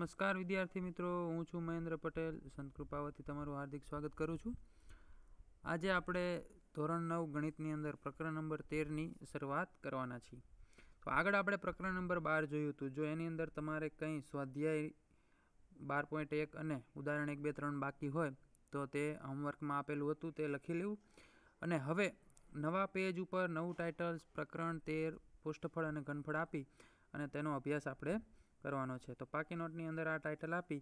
નમસ્કાર વિદ્યાર્થી મિત્રો હું છું મહેન્દ્ર પટેલ સંત કૃપાવતી તમારું હાર્દિક સ્વાગત કરું છું આજે આપણે ધોરણ નવ ગણિતની અંદર પ્રકરણ નંબર તેરની શરૂઆત કરવાના છીએ તો આગળ આપણે પ્રકરણ નંબર બાર જોયું હતું જો એની અંદર તમારે કંઈ સ્વાધ્યાય બાર પોઈન્ટ એક અને ઉદાહરણ એક બે ત્રણ બાકી હોય તો તે હોમવર્કમાં આપેલું હતું તે લખી લેવું અને હવે નવા પેજ ઉપર નવું ટાઇટલ્સ પ્રકરણ તેર પુષ્ઠફળ અને ઘનફળ આપી અને તેનો અભ્યાસ આપણે કરવાનો છે તો પાકી નોટની અંદર આ ટાઇટલ આપી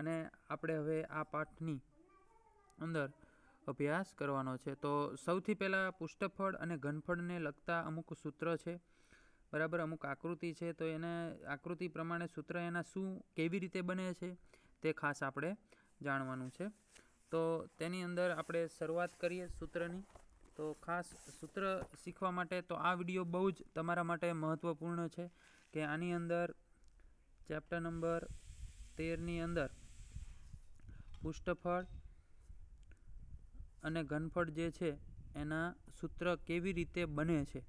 અને આપણે હવે આ પાઠની અંદર અભ્યાસ કરવાનો છે તો સૌથી પહેલાં પુષ્ઠફળ અને ઘનફળને લગતા અમુક સૂત્ર છે બરાબર અમુક આકૃતિ છે તો એને આકૃતિ પ્રમાણે સૂત્ર એના શું કેવી રીતે બને છે તે ખાસ આપણે જાણવાનું છે તો તેની અંદર આપણે શરૂઆત કરીએ સૂત્રની તો ખાસ સૂત્ર શીખવા માટે તો આ વિડીયો બહુ જ તમારા માટે મહત્ત્વપૂર્ણ છે કે આની અંદર ચેપ્ટર નંબર તેરની અંદર પુષ્ઠફળ અને ઘનફળ જે છે એના સૂત્ર કેવી રીતે બને છે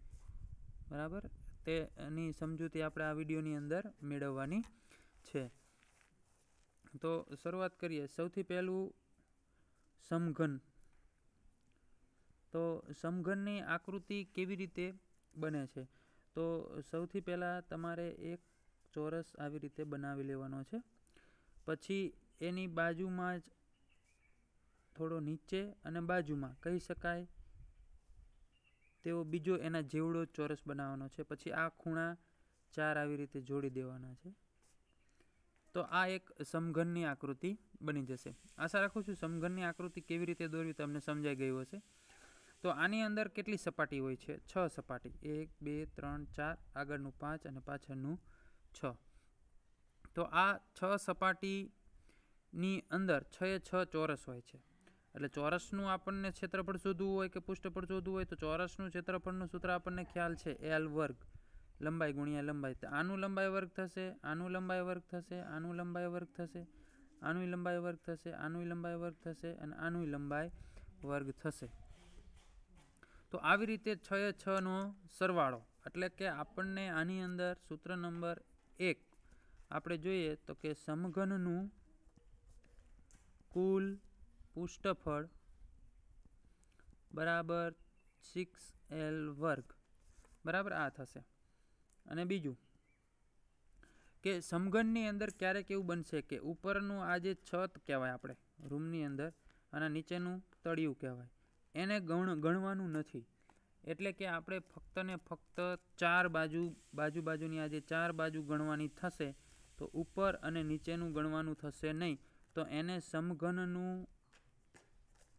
બરાબર તેની સમજૂતી આપણે આ વિડીયોની અંદર મેળવવાની છે તો શરૂઆત કરીએ સૌથી પહેલું સમઘન તો સમઘનની આકૃતિ કેવી રીતે બને છે તો સૌથી પહેલાં તમારે એક ચોરસ આવી રીતે બનાવી લેવાનો છે પછી એની બાજુમાં જ થોડો નીચે અને બાજુમાં કહી શકાય તેવો બીજો એના જેવડો ચોરસ બનાવવાનો છે પછી આ ખૂણા ચાર આવી રીતે જોડી દેવાના છે તો આ એક સમઘનની આકૃતિ બની જશે આશા રાખું છું સમઘનની આકૃતિ કેવી રીતે દોરવી તમને સમજાઈ ગયું હશે તો આની અંદર કેટલી સપાટી હોય છે છ સપાટી એક બે ત્રણ ચાર આગળનું પાંચ અને પાછળનું છ તો આ છ સપાટીની અંદર છ એ છ ચોરસ હોય છે એટલે ચોરસનું આપણને ક્ષેત્રફળ શોધવું હોય કે પૃષ્ઠફળ શોધવું હોય તો ચોરસનું ક્ષેત્રફળનું સૂત્ર આપણને ખ્યાલ છે એલ વર્ગ લંબાઈ ગુણ્યા લંબાઈ આનું લંબાઈ વર્ગ થશે આનું લંબાઈ વર્ગ થશે આનું લંબાઈ વર્ગ થશે આનું લંબાઈ વર્ગ થશે આનું લંબાઈ વર્ગ થશે અને આનું લંબાઈ વર્ગ થશે તો આવી રીતે છ એ છનો સરવાળો એટલે કે આપણને આની અંદર સૂત્ર નંબર એક આપણે જોઈએ તો કે સમઘનનું કુલ પુષ્ઠફળ બરાબર સિક્સ એલ વર્ગ બરાબર આ થશે અને બીજું કે સમઘનની અંદર ક્યારેક એવું બનશે કે ઉપરનું આ જે છત કહેવાય આપણે રૂમની અંદર અને નીચેનું તળિયું કહેવાય એને ગણ ગણવાનું નથી એટલે કે આપણે ફક્ત ને ફક્ત ચાર બાજુ બાજુ બાજુની આજે ચાર બાજુ ગણવાની થશે તો ઉપર અને નીચેનું ગણવાનું થશે નહીં તો એને સમઘનનું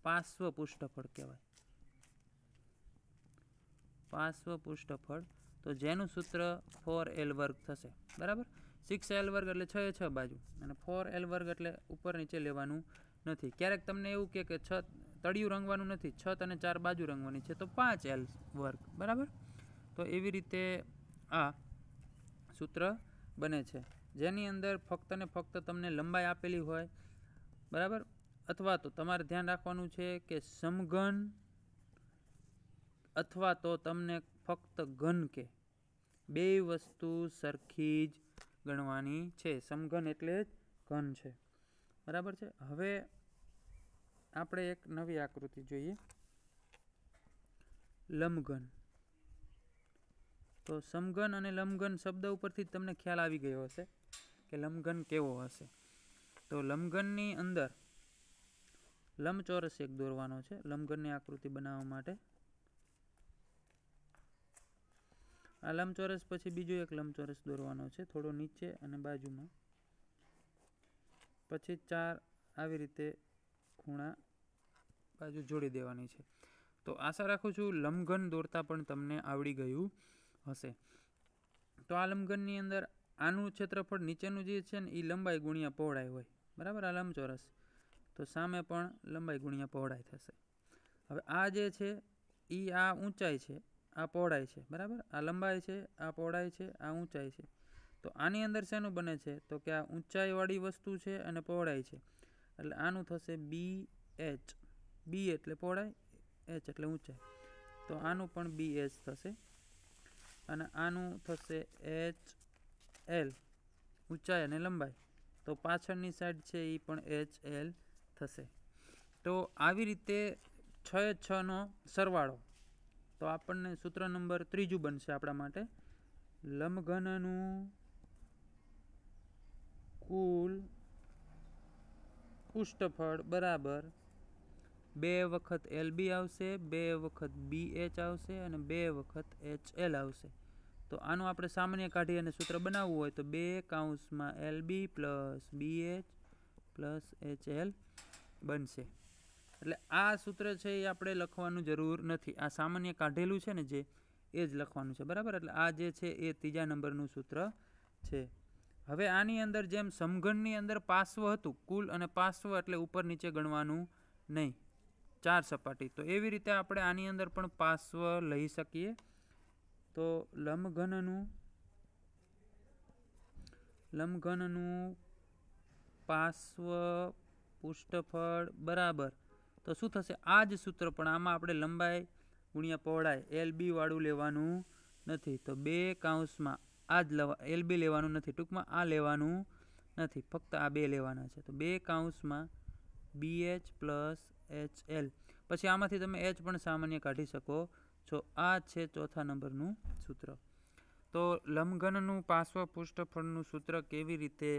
પાર્શ્વ પુષ્ઠફળ કહેવાય પાર્શ્વ પુષ્ઠફળ તો જેનું સૂત્ર ફોર એલ વર્ગ થશે બરાબર સિક્સ એલ વર્ગ એટલે છ એ છ બાજુ અને ફોર એલ વર્ગ એટલે ઉપર નીચે લેવાનું નથી ક્યારેક તમને એવું કે છ તળિયું રંગવાનું નથી છત અને ચાર બાજુ રંગવાની છે તો પાંચ એલ વર્ક બરાબર તો એવી રીતે આ સૂત્ર બને છે જેની અંદર ફક્ત ને ફક્ત તમને લંબાઈ આપેલી હોય બરાબર અથવા તો તમારે ધ્યાન રાખવાનું છે કે સમઘન અથવા તો તમને ફક્ત ઘન કે બે વસ્તુ સરખી જ ગણવાની છે સમઘન એટલે જ ઘન છે બરાબર છે હવે આપણે એક નવી આકૃતિ જોઈએ લંબઘન તો સમઘન અને લંબઘન શબ્દ ઉપરથી જ તમને ખ્યાલ આવી ગયો હશે કે લંબઘન કેવો હશે તો લંબઘનની અંદર લંબચોરસ એક દોરવાનો છે લંબઘનની આકૃતિ બનાવવા માટે આ લંબચોરસ પછી બીજો એક લંબચોરસ દોરવાનો છે થોડો નીચે અને બાજુમાં પછી ચાર આવી રીતે ખૂણા બાજુ જોડી દેવાની છે તો આશા રાખું છું લંબઘન દોરતા પણ તમને આવડી ગયું હશે તો આ લંબઘનની અંદર આનું ક્ષેત્રફળ નીચેનું જે છે ને એ લંબાઈ ગુણ્યા પહોળાઈ હોય બરાબર આ લંબચોરસ તો સામે પણ લંબાઈ ગુણ્યા પહોળાઈ થશે હવે આ જે છે એ આ ઊંચાઈ છે આ પહોળાઈ છે બરાબર આ લંબાઈ છે આ પહોળાઈ છે આ ઊંચાઈ છે તો આની અંદર શેનું બને છે તો કે આ ઊંચાઈવાળી વસ્તુ છે અને પહોળાઈ છે એટલે આનું થશે બી એચ બી એટલે પહોળાઈ એચ એટલે ઊંચાઈ તો આનું પણ બી એચ થશે અને આનું થશે એચ એલ ઊંચાઈ અને લંબાઈ તો પાછળની સાઈડ છે એ પણ એચ એલ થશે તો આવી રીતે છ છનો સરવાળો તો આપણને સૂત્ર નંબર ત્રીજું બનશે આપણા માટે લંબઘનનું કુલ પુષ્ટફળ બરાબર બે વખત એલબી આવશે બે વખત બી એચ આવશે અને બે વખત એચ એલ આવશે તો આનું આપણે સામાન્ય કાઢી અને સૂત્ર બનાવવું હોય તો બે કાઉન્સમાં L B plus B H plus H L બનશે એટલે આ સૂત્ર છે એ આપણે લખવાનું જરૂર નથી આ સામાન્ય કાઢેલું છે ને જે એ જ લખવાનું છે બરાબર એટલે આ જે છે એ ત્રીજા નંબરનું સૂત્ર છે હવે આની અંદર જેમ સમઘનની અંદર પાર્શ્વ હતું કુલ અને પાર્શ્વ એટલે ઉપર નીચે ગણવાનું નહીં ચાર સપાટી તો એવી રીતે આપણે આની અંદર પણ પાર્શ્વ લઈ શકીએ તો લંબઘનનું લંબઘનનું પાર્શ્વ પુષ્ઠફળ બરાબર તો શું થશે આ જ સૂત્ર પણ આમાં આપણે લંબાઈ ગુણ્યા પહોળાઈ એલ બી વાળું લેવાનું નથી તો બે કાઉન્સમાં આ જ લેવા એલ બી લેવાનું નથી ટૂંકમાં આ લેવાનું નથી ફક્ત આ બે લેવાના છે તો બે કાઉન્સમાં B H plus H L પછી આમાંથી તમે એચ પણ સામાન્ય કાઢી શકો છો આ છે ચોથા નંબરનું સૂત્ર તો લંબઘનનું પાર્શ્વ પૃષ્ઠફળનું સૂત્ર કેવી રીતે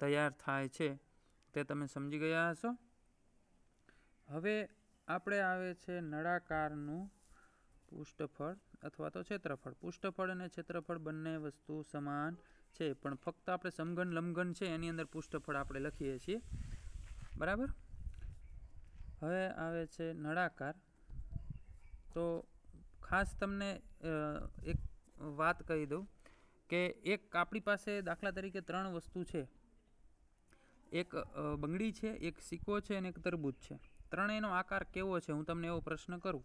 તૈયાર થાય છે તે તમે સમજી ગયા હશો હવે આપણે આવે છે નળાકારનું પુષ્ઠફળ અથવા તો ક્ષેત્રફળ પુષ્ઠફળ અને ક્ષેત્રફળ બંને વસ્તુ સમાન છે પણ ફક્ત આપણે સમઘન લંબઘન છે એની અંદર પુષ્ઠફળ આપણે લખીએ છીએ બરાબર હવે આવે છે નળાકાર તો ખાસ તમને એક વાત કહી દઉં કે એક આપણી પાસે દાખલા તરીકે ત્રણ વસ્તુ છે એક બંગડી છે એક સિક્કો છે અને એક તરબૂચ છે ત્રણેયનો આકાર કેવો છે હું તમને એવો પ્રશ્ન કરું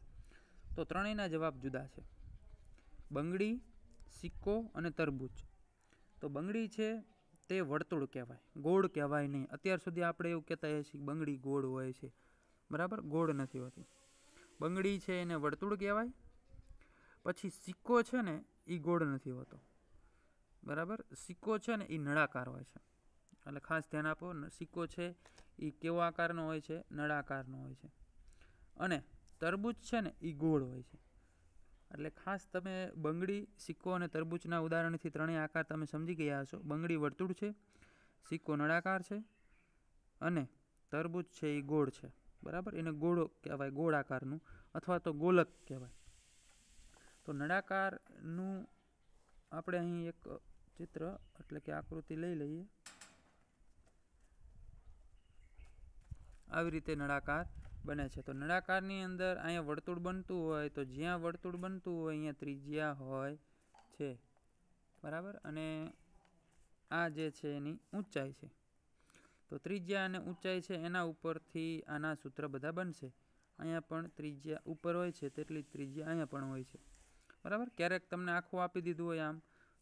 તો ત્રણેયના જવાબ જુદા છે બંગડી સિક્કો અને તરબૂચ તો બંગડી છે તે વર્તુળ કહેવાય ગોળ કહેવાય નહીં અત્યાર સુધી આપણે એવું કહેતા છીએ બંગડી ગોળ હોય છે બરાબર ગોળ નથી હોતી બંગડી છે એને વર્તુળ કહેવાય પછી સિક્કો છે ને એ ગોળ નથી હોતો બરાબર સિક્કો છે ને એ નળાકાર હોય છે એટલે ખાસ ધ્યાન આપો સિક્કો છે એ કેવો આકારનો હોય છે નળાકારનો હોય છે અને તરબૂચ છે ને એ ગોળ હોય છે એટલે ખાસ તમે બંગડી સિક્કો અને તરબૂચના ઉદાહરણથી ત્રણેય આકાર તમે સમજી ગયા હશો બંગડી વર્તુળ છે સિક્કો નળાકાર છે અને તરબૂચ છે એ ગોળ છે બરાબર એને ગોળો કહેવાય ગોળ આકારનું અથવા તો ગોલક કહેવાય તો નળાકારનું આપણે અહીં એક ચિત્ર એટલે કે આકૃતિ લઈ લઈએ આવી રીતે નળાકાર બને છે તો નળાકારની અંદર અહીંયા વર્તુળ બનતું હોય તો જ્યાં વર્તુળ બનતું હોય અહીંયા ત્રિજ્યા હોય છે બરાબર અને આ જે છે એની ઊંચાઈ છે તો ત્રિજ્યા અને ઊંચાઈ છે એના ઉપરથી આના સૂત્ર બધા બનશે અહીંયા પણ ત્રિજ્યા ઉપર હોય છે તેટલી ત્રિજ્યા અહીંયા પણ હોય છે બરાબર ક્યારેક તમને આખું આપી દીધું હોય આમ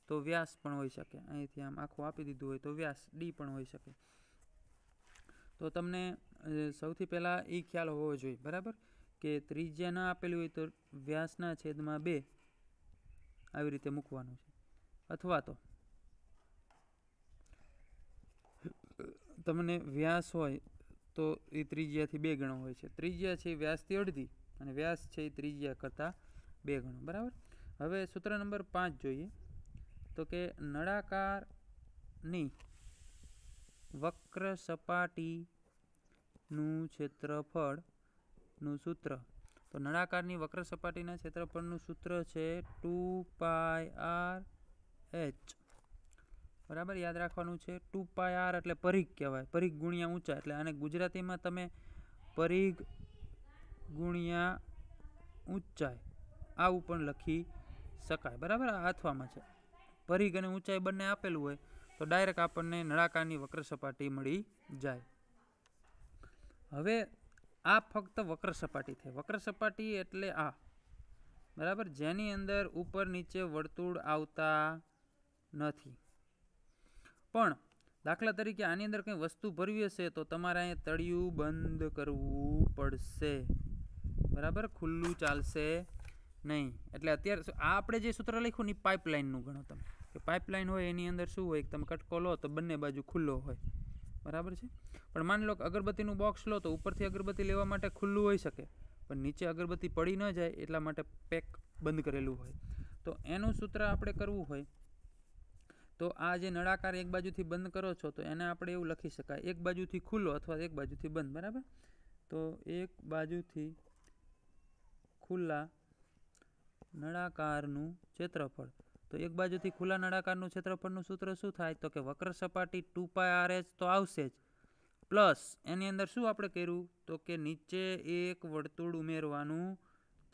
તો વ્યાસ પણ હોઈ શકે અહીંથી આમ આખું આપી દીધું હોય તો વ્યાસ ડી પણ હોઈ શકે તો તમને સૌથી પહેલાં એ ખ્યાલ હોવો જોઈએ બરાબર કે ત્રિજ્યા ના આપેલી હોય તો વ્યાસના છેદમાં બે આવી રીતે મૂકવાનું છે અથવા તો તમને વ્યાસ હોય તો એ ત્રિજ્યાથી બે ગણો હોય છે ત્રિજ્યા છે એ વ્યાસથી અડધી અને વ્યાસ છે એ ત્રિજ્યા કરતાં બે ગણો બરાબર હવે સૂત્ર નંબર પાંચ જોઈએ તો કે નળાકારની વક્ર સપાટી નું ક્ષેત્રફળનું સૂત્ર તો નળાકારની વક્ર સપાટીના ક્ષેત્રફળનું સૂત્ર છે ટુ પાય આર એચ બરાબર યાદ રાખવાનું છે ટુ પાય આર એટલે પરિઘ કહેવાય પરિઘ ગુણ્યા ઊંચા એટલે અને ગુજરાતીમાં તમે પરિઘ ગુણ્યા ઊંચાઈ આવું પણ લખી શકાય બરાબર હાથવામાં છે પરિઘ અને ઊંચાઈ બંને આપેલું હોય તો ડાયરેક્ટ આપણને નળાકારની વક્ર સપાટી મળી જાય હવે આ ફક્ત વક્ર સપાટી થઈ વક્ર સપાટી એટલે આ બરાબર જેની અંદર ઉપર નીચે વર્તુળ આવતા નથી પણ દાખલા તરીકે આની અંદર કંઈ વસ્તુ ભરવી હશે તો તમારે અહીંયા તળિયું બંધ કરવું પડશે બરાબર ખુલ્લું ચાલશે નહીં એટલે અત્યારે આ આપણે જે સૂત્ર લખ્યું ને પાઇપલાઇનનું ગણો તમે કે પાઇપલાઇન હોય એની અંદર શું હોય તમે કટકો લો તો બંને બાજુ ખુલ્લો હોય બરાબર છે પણ માની લો કે અગરબત્તીનું બોક્સ લો તો ઉપરથી અગરબત્તી લેવા માટે ખુલ્લું હોઈ શકે પણ નીચે અગરબત્તી પડી ન જાય એટલા માટે પેક બંધ કરેલું હોય તો એનું સૂત્ર આપણે કરવું હોય તો આ જે નળાકાર એક બાજુથી બંધ કરો છો તો એને આપણે એવું લખી શકાય એક બાજુથી ખુલ્લો અથવા એક બાજુથી બંધ બરાબર તો એક બાજુથી ખુલ્લા નળાકારનું ક્ષેત્રફળ તો એક બાજુથી ખુલ્લા નળાકારનું ક્ષેત્રફળનું સૂત્ર શું થાય તો કે વક્ર સપાટી ટુ પાય આર એચ તો આવશે જ પ્લસ એની અંદર શું આપણે કર્યું તો કે નીચે એક વર્તુળ ઉમેરવાનું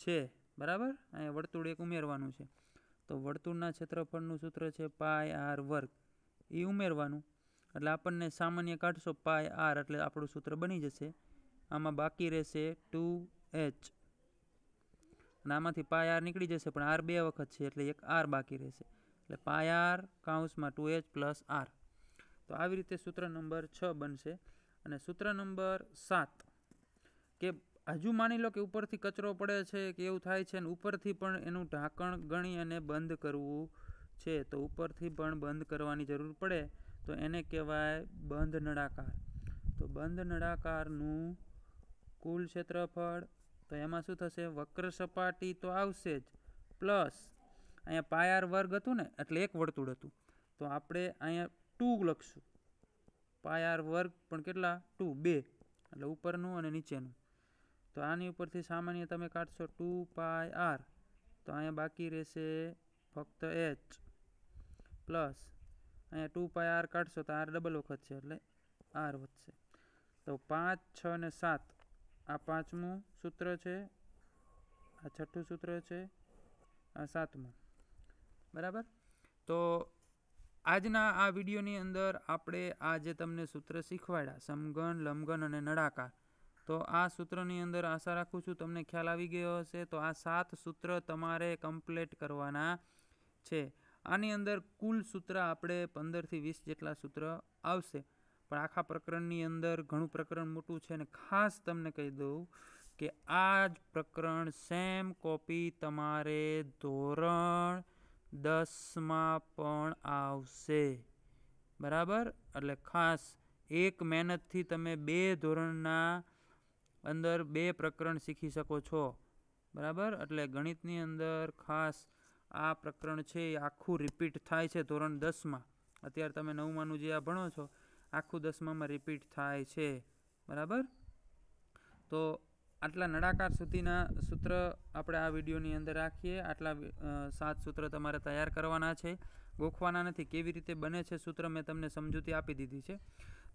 છે બરાબર અહીંયા વર્તુળ એક ઉમેરવાનું છે તો વર્તુળના ક્ષેત્રફળનું સૂત્ર છે પાય આર વર્ગ એ ઉમેરવાનું એટલે આપણને સામાન્ય કાઢશો પાય આર એટલે આપણું સૂત્ર બની જશે આમાં બાકી રહેશે ટુ એચ અને આમાંથી પાય આર નીકળી જશે પણ આર બે વખત છે એટલે એક આર બાકી રહેશે એટલે પાય આર કાઉન્સમાં ટુ એચ પ્લસ આર તો આવી રીતે સૂત્ર નંબર છ બનશે અને સૂત્ર નંબર સાત કે હજુ માની લો કે ઉપરથી કચરો પડે છે કે એવું થાય છે અને ઉપરથી પણ એનું ઢાંકણ ગણી અને બંધ કરવું છે તો ઉપરથી પણ બંધ કરવાની જરૂર પડે તો એને કહેવાય બંધ નળાકાર તો બંધ નળાકારનું કુલ ક્ષેત્રફળ તો એમાં શું થશે વક્ર સપાટી તો આવશે જ પ્લસ અહીંયા પાયાર વર્ગ હતું ને એટલે એક વર્તુળ હતું તો આપણે અહીંયા ટુ લખશું પાયાર વર્ગ પણ કેટલા ટુ બે એટલે ઉપરનું અને નીચેનું તો આની ઉપરથી સામાન્ય તમે કાઢશો ટુ પાય આર તો અહીંયા બાકી રહેશે ફક્ત એચ પ્લસ અહીંયા ટુ પાય આર કાઢશો તો આર ડબલ વખત છે એટલે આર વધશે તો પાંચ છ અને સાત આ પાંચમું સૂત્ર છે આ છઠ્ઠું સૂત્ર છે આ સાતમું બરાબર તો આજના આ વિડીયોની અંદર આપણે આ જે તમને સૂત્ર શીખવાડ્યા સમઘન લંબઘન અને નળાકાર તો આ સૂત્રની અંદર આશા રાખું છું તમને ખ્યાલ આવી ગયો હશે તો આ સાત સૂત્ર તમારે કમ્પ્લીટ કરવાના છે આની અંદર કુલ સૂત્ર આપણે પંદરથી વીસ જેટલા સૂત્ર આવશે પણ આખા પ્રકરણની અંદર ઘણું પ્રકરણ મોટું છે અને ખાસ તમને કહી દઉં કે આ જ પ્રકરણ સેમ કોપી તમારે ધોરણ દસમાં પણ આવશે બરાબર એટલે ખાસ એક મહેનતથી તમે બે ધોરણના અંદર બે પ્રકરણ શીખી શકો છો બરાબર એટલે ગણિતની અંદર ખાસ આ પ્રકરણ છે એ આખું રિપીટ થાય છે ધોરણ દસમાં અત્યારે તમે નવમાનું જે આ ભણો છો આખું દસમામાં રિપીટ થાય છે બરાબર તો આટલા નળાકાર સુધીના સૂત્ર આપણે આ વિડીયોની અંદર રાખીએ આટલા સાત સૂત્ર તમારે તૈયાર કરવાના છે ગોખવાના નથી કેવી રીતે બને છે સૂત્ર મેં તમને સમજૂતી આપી દીધી છે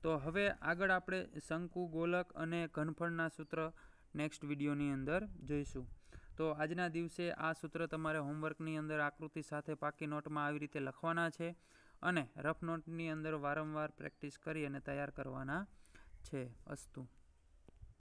તો હવે આગળ આપણે શંકુ ગોલક અને ઘનફળના સૂત્ર નેક્સ્ટ વિડીયોની અંદર જોઈશું તો આજના દિવસે આ સૂત્ર તમારે હોમવર્કની અંદર આકૃતિ સાથે પાકી નોટમાં આવી રીતે લખવાના છે અને રફ નોટની અંદર વારંવાર પ્રેક્ટિસ કરી અને તૈયાર કરવાના છે અસ્તુ